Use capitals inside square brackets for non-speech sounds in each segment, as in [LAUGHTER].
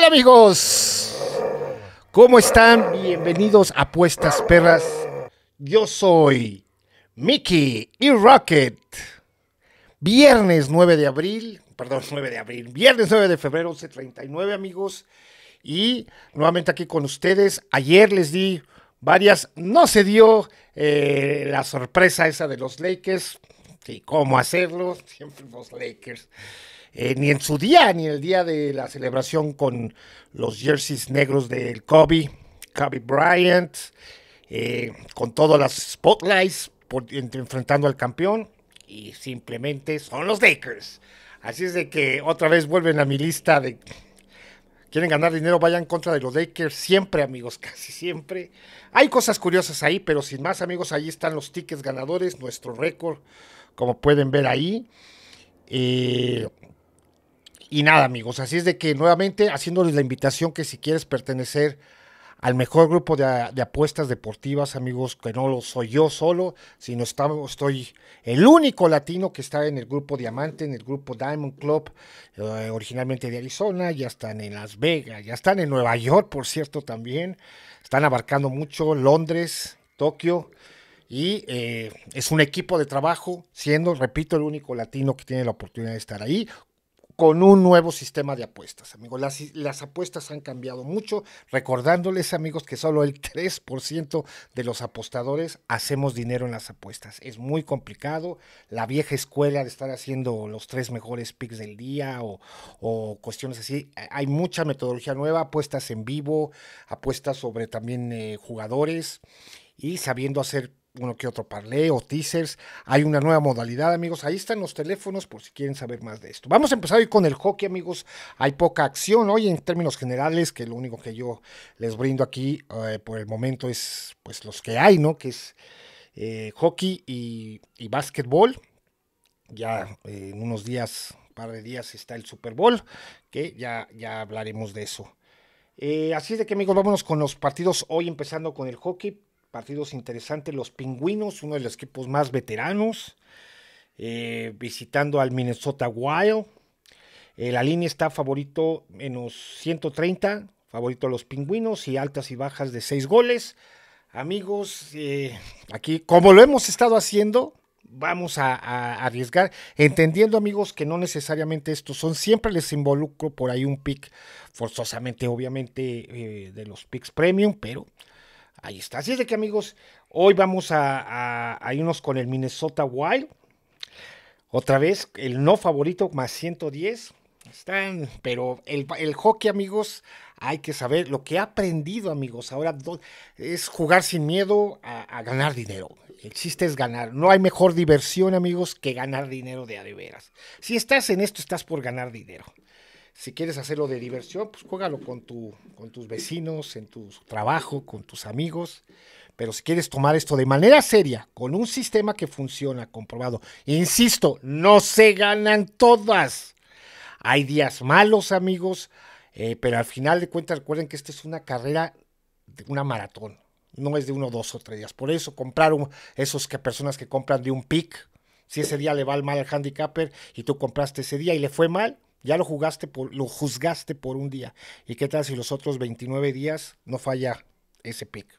Hola amigos, ¿cómo están? Bienvenidos a Puestas Perras. Yo soy Mickey y Rocket. Viernes 9 de abril, perdón, 9 de abril, viernes 9 de febrero, 11.39 amigos. Y nuevamente aquí con ustedes. Ayer les di varias, no se dio eh, la sorpresa esa de los Lakers. Sí, cómo hacerlo, [LAUGHS] siempre los Lakers. Eh, ni en su día, ni el día de la celebración con los jerseys negros del Kobe, Kobe Bryant, eh, con todas las spotlights enfrentando al campeón, y simplemente son los Lakers. Así es de que otra vez vuelven a mi lista de quieren ganar dinero, vayan contra de los Lakers siempre, amigos, [LAUGHS] casi siempre. Hay cosas curiosas ahí, pero sin más, amigos, ahí están los tickets ganadores, nuestro récord, como pueden ver ahí. Eh, y nada, amigos, así es de que nuevamente haciéndoles la invitación que si quieres pertenecer al mejor grupo de, apuestas deportivas, amigos, que no lo soy yo solo, sino estamos estoy el único latino que está en el grupo Diamante, en el grupo Diamond Club, eh, originalmente de Arizona, ya están en Las Vegas, ya están en Nueva York, por cierto, también, están abarcando mucho Londres, Tokio, y eh, es un equipo de trabajo, siendo, repito, el único latino que tiene la oportunidad de estar ahí, con un nuevo sistema de apuestas, amigos. Las, apuestas han cambiado mucho, recordándoles, amigos, que solo el 3% de los apostadores hacemos dinero en las apuestas. Es muy complicado, la vieja escuela de estar haciendo los tres mejores picks del día o, cuestiones así. Hay mucha metodología nueva, apuestas en vivo, apuestas sobre también eh, jugadores y sabiendo hacer uno que otro parlé o teasers. Hay una nueva modalidad, amigos. Ahí están los teléfonos por si quieren saber más de esto. Vamos a empezar hoy con el hockey, amigos. Hay poca acción hoy en términos generales, que lo único que yo les brindo aquí eh, por el momento es pues los que hay, ¿no? Que es eh, hockey y, básquetbol. Ya eh, en unos días, un par de días está el Super Bowl, que ya, ya hablaremos de eso. así es de que amigos, vámonos con los partidos hoy empezando con el hockey partidos interesantes. Los Pingüinos, uno de los equipos más veteranos, eh, visitando al Minnesota Wild. Eh, la línea está favorito menos 130, favorito a los Pingüinos y altas y bajas de 6 goles. Amigos, eh, aquí como lo hemos estado haciendo, vamos a, arriesgar, entendiendo amigos que no necesariamente estos son, siempre les involucro por ahí un pick, forzosamente obviamente de los picks premium, pero Ahí está. Así es de que, amigos, hoy vamos a, irnos con el Minnesota Wild. Otra vez, el no favorito más 110. Están, pero el, hockey, amigos, hay que saber lo que he aprendido, amigos. Ahora es jugar sin miedo a, a, ganar dinero. El chiste es ganar. No hay mejor diversión, amigos, que ganar dinero de a de veras. Si estás en esto, estás por ganar dinero. Si quieres hacerlo de diversión, pues juégalo con, tu, con tus vecinos, en tu trabajo, con tus amigos. Pero si quieres tomar esto de manera seria, con un sistema que funciona, comprobado, insisto, no se ganan todas. Hay días malos, amigos, eh, pero al final de cuentas recuerden que esta es una carrera, una maratón, no es de uno, dos o tres días. Por eso compraron esos que personas que compran de un pick, si ese día le va mal al handicapper y tú compraste ese día y le fue mal, ya lo jugaste por, lo juzgaste por un día. ¿Y qué tal si los otros 29 días no falla ese pick?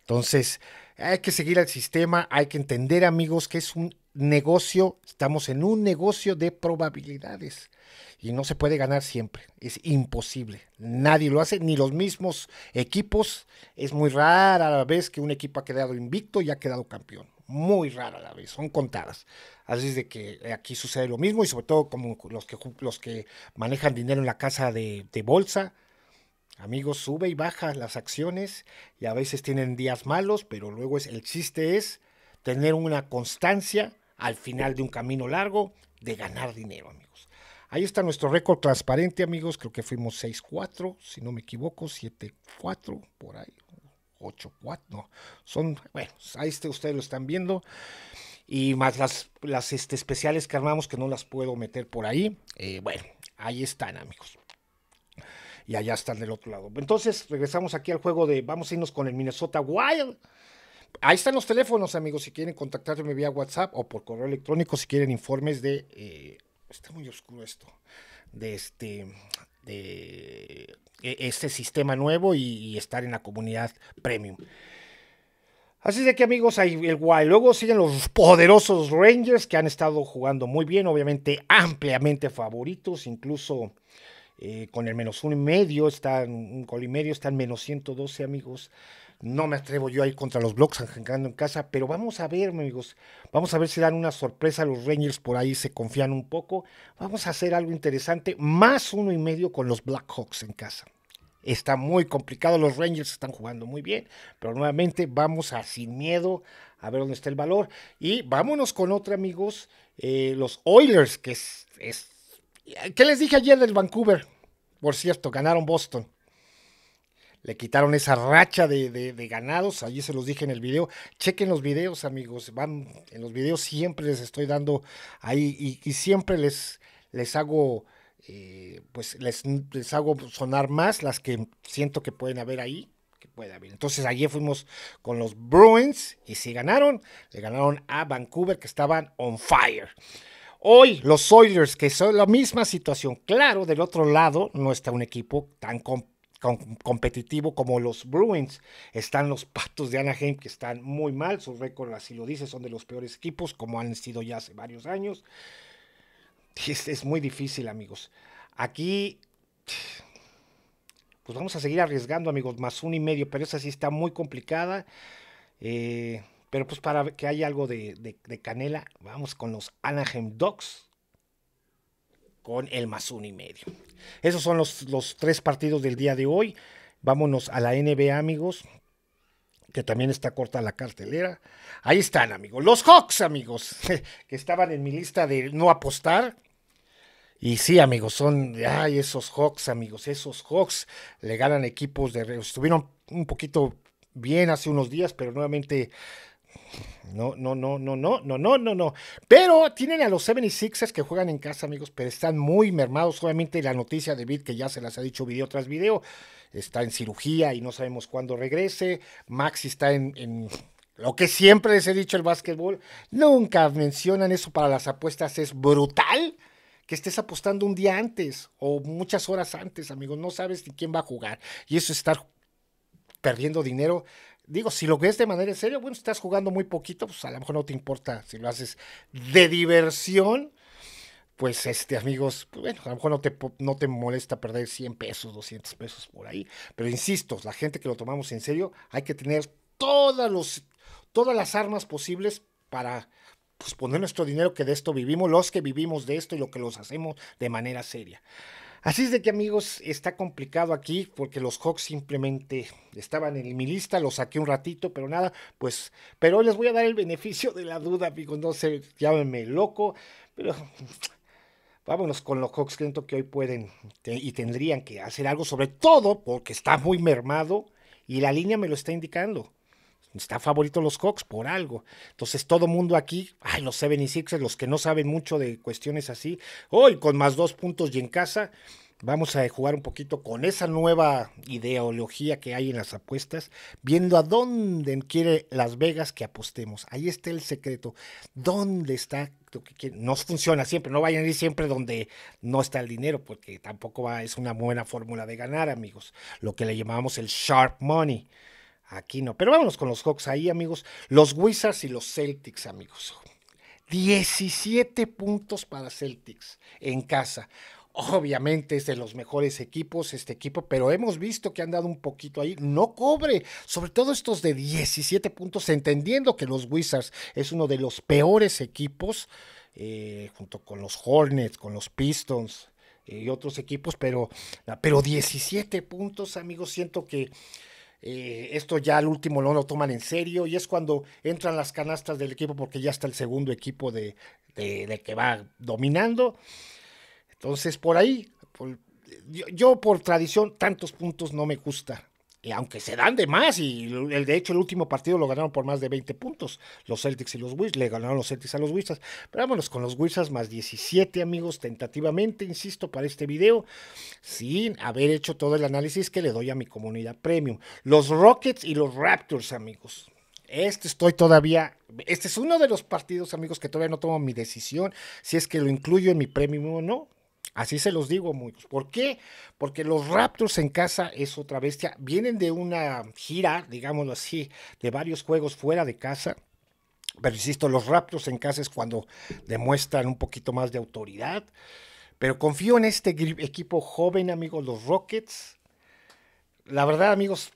Entonces, hay que seguir el sistema, hay que entender, amigos, que es un negocio, estamos en un negocio de probabilidades y no se puede ganar siempre, es imposible. Nadie lo hace, ni los mismos equipos. Es muy rara la vez que un equipo ha quedado invicto y ha quedado campeón muy rara la vez, son contadas. Así es de que eh, aquí sucede lo mismo y sobre todo como los que, los que manejan dinero en la casa de, bolsa. Amigos, sube y baja las acciones y a veces tienen días malos, pero luego es, el chiste es tener una constancia al final de un camino largo de ganar dinero, amigos. Ahí está nuestro récord transparente, amigos. Creo que fuimos 6-4, si no me equivoco, 7-4, por ahí. 4, No, son, bueno, ahí este, ustedes lo están viendo. Y más las, las este, especiales que armamos que no las puedo meter por ahí. Eh, bueno, ahí están, amigos. Y allá están del otro lado. Entonces, regresamos aquí al juego de. Vamos a irnos con el Minnesota Wild. Ahí están los teléfonos, amigos. Si quieren contactarme vía WhatsApp o por correo electrónico, si quieren informes de. Eh, está muy oscuro esto. De este. De este sistema nuevo y, estar en la comunidad premium. Así de que amigos, hay el guay. Luego siguen los poderosos Rangers que han estado jugando muy bien, obviamente ampliamente favoritos, incluso eh, con el menos uno y medio, están un gol y medio, están menos 112 amigos. No me atrevo yo a ir contra los Blocks hawks en casa, pero vamos a ver, amigos. Vamos a ver si dan una sorpresa. Los Rangers por ahí se confían un poco. Vamos a hacer algo interesante. Más uno y medio con los Blackhawks en casa. Está muy complicado. Los Rangers están jugando muy bien, pero nuevamente vamos a sin miedo a ver dónde está el valor. Y vámonos con otra, amigos. Eh, los Oilers, que es. ¿Qué les dije ayer del Vancouver? Por cierto, ganaron Boston le quitaron esa racha de, ganados. Allí se los dije en el video. Chequen los videos, amigos. Van, en los videos siempre les estoy dando ahí y, siempre les, les hago. Eh, pues les, hago sonar más las que siento que pueden haber ahí, que puede haber. Entonces ayer fuimos con los Bruins y si ganaron, le ganaron a Vancouver que estaban on fire. Hoy los Oilers, que son la misma situación. Claro, del otro lado no está un equipo tan complejo competitivo como los Bruins. Están los Patos de Anaheim que están muy mal, su récord así lo dice, son de los peores equipos como han sido ya hace varios años. Es, es muy difícil, amigos. Aquí, pues vamos a seguir arriesgando, amigos, más un y medio, pero esa sí está muy complicada. Eh, pero pues para que haya algo de, de canela, vamos con los Anaheim Ducks con el más uno y medio. Esos son los, los tres partidos del día de hoy. Vámonos a la NBA, amigos que también está corta la cartelera. Ahí están, amigos. Los Hawks, amigos, [LAUGHS] que estaban en mi lista de no apostar. Y sí, amigos, son, ay, esos Hawks, amigos, esos Hawks le ganan equipos de... Estuvieron un poquito bien hace unos días, pero nuevamente no, no, no, no, no, no, no, no, no. Pero tienen a los 76ers que juegan en casa, amigos, pero están muy mermados. Obviamente la noticia de Vid que ya se las ha dicho video tras video, está en cirugía y no sabemos cuándo regrese. Maxi está en, en lo que siempre les he dicho el básquetbol. Nunca mencionan eso para las apuestas, es brutal que estés apostando un día antes o muchas horas antes, amigos. No sabes ni quién va a jugar. Y eso es estar perdiendo dinero digo, si lo ves de manera seria, bueno, si estás jugando muy poquito, pues a lo mejor no te importa. Si lo haces de diversión, pues este, amigos, pues, bueno, a lo mejor no te, no te molesta perder 100 pesos, 200 pesos por ahí. Pero insisto, la gente que lo tomamos en serio, hay que tener todas, los, todas las armas posibles para pues, poner nuestro dinero que de esto vivimos, los que vivimos de esto y lo que los hacemos de manera seria. Así es de que amigos, está complicado aquí porque los Hawks simplemente estaban en mi lista, los saqué un ratito, pero nada, pues, pero les voy a dar el beneficio de la duda, amigos, no se llámenme loco, pero vámonos con los Hawks, creo que hoy pueden y tendrían que hacer algo, sobre todo porque está muy mermado y la línea me lo está indicando. Está favorito los Cox por algo. Entonces todo mundo aquí, ay, los y los que no saben mucho de cuestiones así, hoy con más dos puntos y en casa, vamos a jugar un poquito con esa nueva ideología que hay en las apuestas, viendo a dónde quiere Las Vegas que apostemos. Ahí está el secreto. ¿Dónde está? No funciona siempre, no vayan a ir siempre donde no está el dinero, porque tampoco va, es una buena fórmula de ganar, amigos. Lo que le llamamos el sharp money. Aquí no. Pero vámonos con los Hawks ahí, amigos. Los Wizards y los Celtics, amigos. 17 puntos para Celtics en casa. Obviamente es de los mejores equipos este equipo, pero hemos visto que han dado un poquito ahí. No cobre, sobre todo estos de 17 puntos, entendiendo que los Wizards es uno de los peores equipos, eh, junto con los Hornets, con los Pistons eh, y otros equipos, pero, pero 17 puntos, amigos, siento que eh, esto ya al último no lo toman en serio y es cuando entran las canastas del equipo porque ya está el segundo equipo de, de, que va dominando. Entonces por ahí, yo, por tradición tantos puntos no me gusta aunque se dan de más, y el, de hecho el último partido lo ganaron por más de 20 puntos, los Celtics y los Wizards, le ganaron los Celtics a los Wizards, pero vámonos con los Wizards más 17 amigos tentativamente, insisto, para este video, sin haber hecho todo el análisis que le doy a mi comunidad premium, los Rockets y los Raptors amigos, este estoy todavía. Este es uno de los partidos, amigos, que todavía no tomo mi decisión. Si es que lo incluyo en mi premium o no. Así se los digo a muchos. ¿Por qué? Porque los Raptors en casa es otra bestia. Vienen de una gira, digámoslo así, de varios juegos fuera de casa. Pero insisto, los Raptors en casa es cuando demuestran un poquito más de autoridad. Pero confío en este equipo joven, amigos, los Rockets. La verdad, amigos,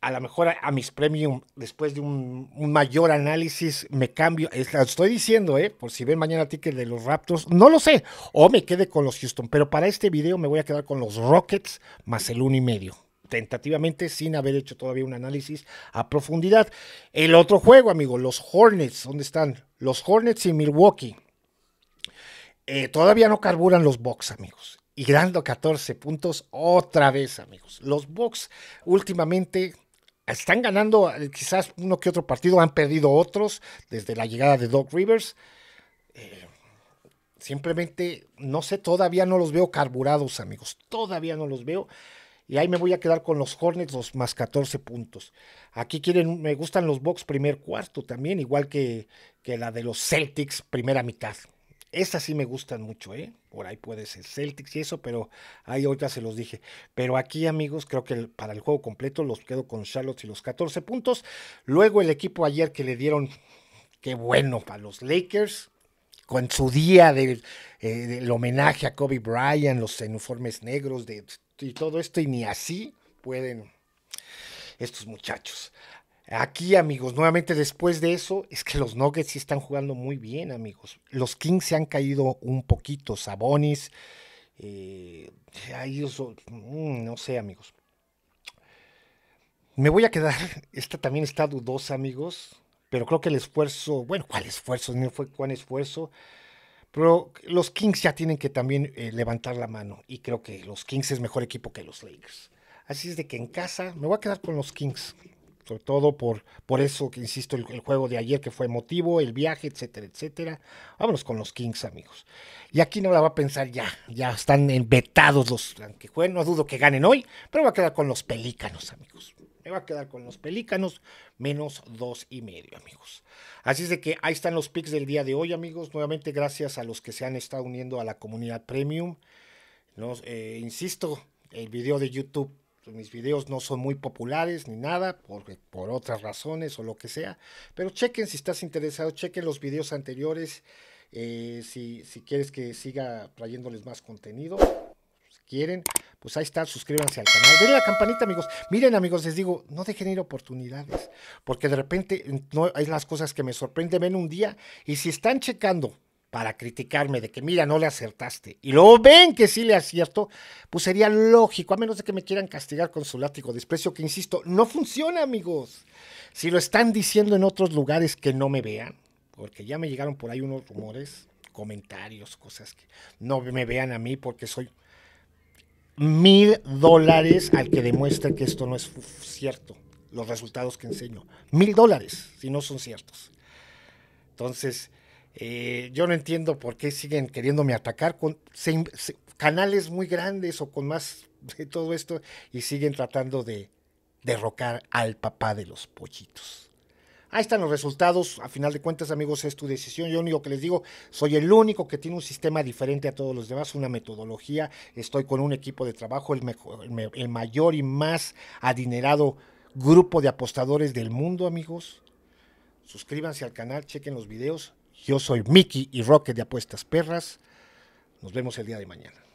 a lo mejor a, mis premium, después de un, mayor análisis, me cambio. estoy diciendo, ¿eh? Por si ven mañana ticket de los Raptors, no lo sé. O me quede con los Houston. Pero para este video me voy a quedar con los Rockets más el uno y medio. Tentativamente, sin haber hecho todavía un análisis a profundidad. El otro juego, amigo, los Hornets. ¿Dónde están? Los Hornets y Milwaukee. Eh, todavía no carburan los Bucks, amigos. Y dando 14 puntos otra vez, amigos. Los Bucks últimamente están ganando eh, quizás uno que otro partido, han perdido otros desde la llegada de Doc Rivers. Eh, simplemente, no sé, todavía no los veo carburados, amigos. Todavía no los veo. Y ahí me voy a quedar con los Hornets, los más 14 puntos. Aquí quieren, me gustan los Bucks primer cuarto también, igual que, que la de los Celtics primera mitad. Esas sí me gustan mucho, ¿eh? Por ahí puede ser Celtics y eso, pero ahí otras se los dije. Pero aquí, amigos, creo que para el juego completo los quedo con Charlotte y los 14 puntos. Luego el equipo ayer que le dieron, qué bueno, para los Lakers, con su día eh, del, homenaje a Kobe Bryant, los uniformes negros de, y todo esto, y ni así pueden estos muchachos. Aquí, amigos, nuevamente después de eso, es que los Nuggets sí están jugando muy bien, amigos. Los Kings se han caído un poquito, Sabonis. Eh, oh, mm, no sé, amigos. Me voy a quedar. [LAUGHS] Esta también está dudosa, amigos. Pero creo que el esfuerzo. Bueno, ¿cuál esfuerzo? No fue cuán esfuerzo. Pero los Kings ya tienen que también eh, levantar la mano. Y creo que los Kings es mejor equipo que los Lakers. Así es de que en casa me voy a quedar con los Kings sobre todo por, por eso que insisto, el, juego de ayer que fue emotivo, el viaje, etcétera, etcétera. Vámonos con los Kings, amigos. Y aquí no la va a pensar ya, ya están vetados los, que juegan. no dudo que ganen hoy, pero va a quedar con los Pelícanos, amigos. Me va a quedar con los Pelícanos, menos dos y medio, amigos. Así es de que ahí están los picks del día de hoy, amigos. Nuevamente, gracias a los que se han estado uniendo a la comunidad premium. Nos, eh, insisto, el video de YouTube pues, mis videos no son muy populares ni nada, por, por otras razones o lo que sea. Pero chequen si estás interesado, chequen los videos anteriores. Eh, si, quieres que siga trayéndoles más contenido, si quieren, pues ahí está, suscríbanse al canal. Denle la campanita, amigos. Miren, amigos, les digo, no dejen ir oportunidades, porque de repente no, hay las cosas que me sorprenden. Ven un día y si están checando para criticarme de que, mira, no le acertaste, y luego ven que sí le acierto, pues sería lógico, a menos de que me quieran castigar con su látigo desprecio, que insisto, no funciona, amigos. Si lo están diciendo en otros lugares que no me vean, porque ya me llegaron por ahí unos rumores, comentarios, cosas que no me vean a mí porque soy mil dólares al que demuestre que esto no es cierto, los resultados que enseño. Mil dólares si no son ciertos. Entonces, eh, yo no entiendo por qué siguen queriéndome atacar con canales muy grandes o con más de todo esto y siguen tratando de derrocar al papá de los pollitos. Ahí están los resultados. A final de cuentas, amigos, es tu decisión. Yo único que les digo, soy el único que tiene un sistema diferente a todos los demás, una metodología. Estoy con un equipo de trabajo, el mayor y más adinerado grupo de apostadores del mundo, amigos. Suscríbanse al canal, chequen los videos. Yo soy Miki y Roque de Apuestas Perras. Nos vemos el día de mañana.